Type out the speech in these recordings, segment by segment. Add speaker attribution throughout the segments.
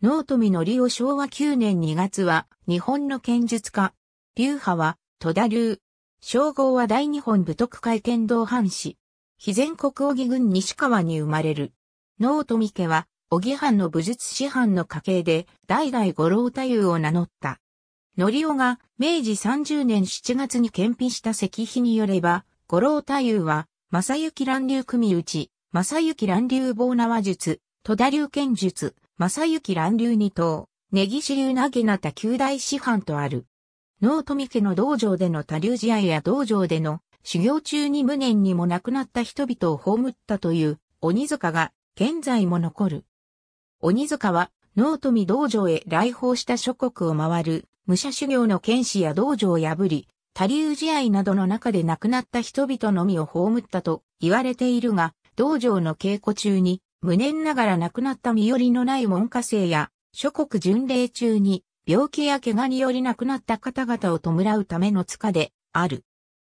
Speaker 1: 能富の利を昭和9年2月は日本の剣術家。流派は戸田流。称号は大日本武徳会剣道藩士。非全国小木郡西川に生まれる。能富家は小木藩の武術師範の家系で代々五郎太夫を名乗った。のりおが明治30年7月に検品した石碑によれば、五郎太夫は正幸乱流組打ち、正幸乱流棒縄術、戸田流剣術、正幸乱流二等、根岸流なげなた九大師範とある。能富家の道場での多流試合や道場での修行中に無念にも亡くなった人々を葬ったという鬼塚が現在も残る。鬼塚は能富道場へ来訪した諸国を回る武者修行の剣士や道場を破り、多流試合などの中で亡くなった人々のみを葬ったと言われているが、道場の稽古中に無念ながら亡くなった身寄りのない門下生や、諸国巡礼中に、病気や怪我により亡くなった方々を弔うための塚で、ある。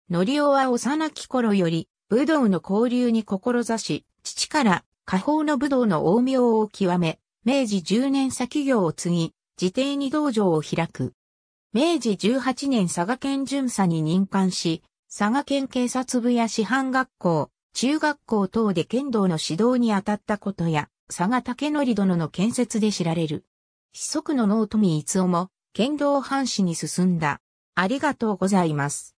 Speaker 1: のりおは幼き頃より、武道の交流に志し、父から、下方の武道の大名を極め、明治10年先業を継ぎ、自邸に道場を開く。明治18年佐賀県巡査に任官し、佐賀県警察部や師範学校、中学校等で剣道の指導に当たったことや、佐賀竹則殿の建設で知られる。子息の脳富逸夫も、剣道藩士に進んだ。ありがとうございます。